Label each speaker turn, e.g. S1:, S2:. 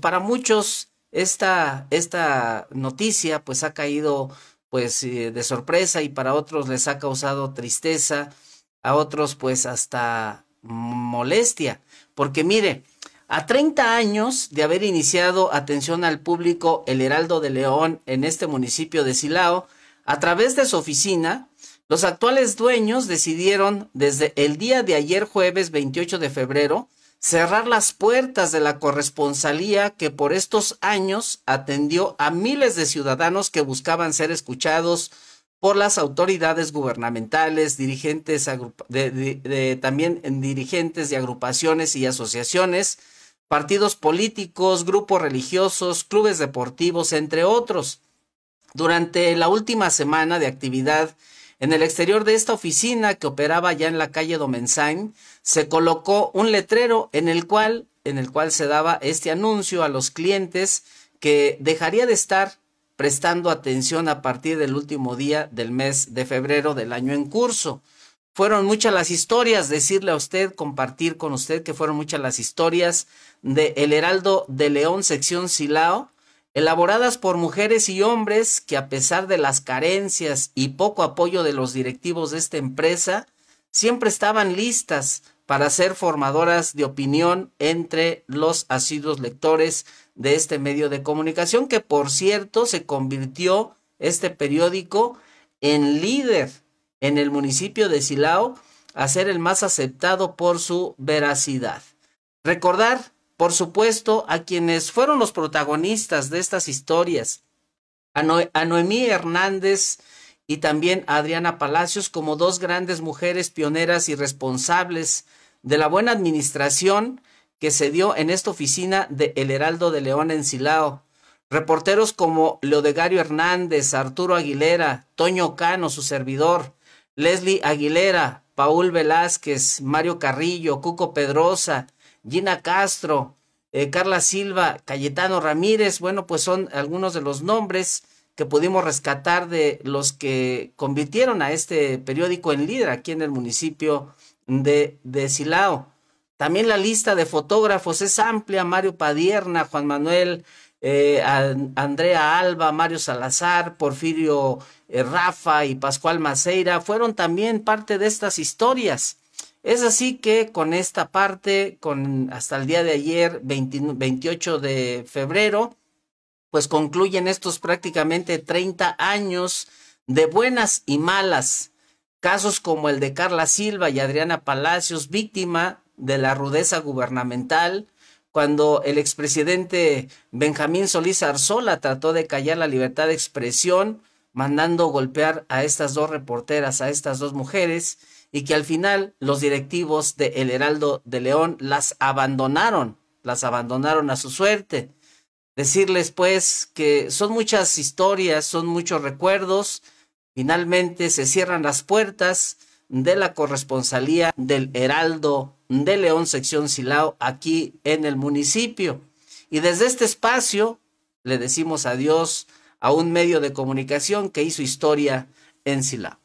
S1: Para muchos esta, esta noticia pues ha caído pues eh, de sorpresa y para otros les ha causado tristeza, a otros pues hasta molestia, porque mire, a 30 años de haber iniciado atención al público El Heraldo de León en este municipio de Silao, a través de su oficina, los actuales dueños decidieron desde el día de ayer jueves 28 de febrero cerrar las puertas de la corresponsalía que por estos años atendió a miles de ciudadanos que buscaban ser escuchados por las autoridades gubernamentales, dirigentes de, también dirigentes de agrupaciones y asociaciones, partidos políticos, grupos religiosos, clubes deportivos, entre otros. Durante la última semana de actividad en el exterior de esta oficina que operaba ya en la calle Domensain, se colocó un letrero en el cual, en el cual se daba este anuncio a los clientes que dejaría de estar prestando atención a partir del último día del mes de febrero del año en curso. Fueron muchas las historias, decirle a usted, compartir con usted que fueron muchas las historias de El Heraldo de León, sección Silao, elaboradas por mujeres y hombres que a pesar de las carencias y poco apoyo de los directivos de esta empresa, siempre estaban listas para ser formadoras de opinión entre los asiduos lectores de este medio de comunicación, que por cierto se convirtió este periódico en líder en el municipio de Silao, a ser el más aceptado por su veracidad. Recordar por supuesto, a quienes fueron los protagonistas de estas historias, a, Noemí Hernández y también a Adriana Palacios como dos grandes mujeres pioneras y responsables de la buena administración que se dio en esta oficina de El Heraldo de León en Silao. Reporteros como Leodegario Hernández, Arturo Aguilera, Toño Cano, su servidor, Leslie Aguilera, Paul Velázquez, Mario Carrillo, Cuco Pedrosa, Gina Castro, eh, Carla Silva, Cayetano Ramírez, bueno, pues son algunos de los nombres que pudimos rescatar de los que convirtieron a este periódico en líder aquí en el municipio de, de Silao. También la lista de fotógrafos es amplia, Mario Padierna, Juan Manuel eh, Andrea Alba, Mario Salazar, Porfirio eh, Rafa y Pascual Maceira fueron también parte de estas historias. Es así que con esta parte, con hasta el día de ayer, 28 de febrero, pues concluyen estos prácticamente 30 años de buenas y malas. Casos como el de Carla Silva y Adriana Palacios, víctima de la rudeza gubernamental, cuando el expresidente Benjamín Solís Arzola trató de callar la libertad de expresión, mandando golpear a estas dos reporteras, a estas dos mujeres, y que al final los directivos de El Heraldo de León las abandonaron, las abandonaron a su suerte. Decirles pues que son muchas historias, son muchos recuerdos, finalmente se cierran las puertas de la corresponsalía del Heraldo de León, sección Silao, aquí en el municipio. Y desde este espacio le decimos adiós a un medio de comunicación que hizo historia en Sila.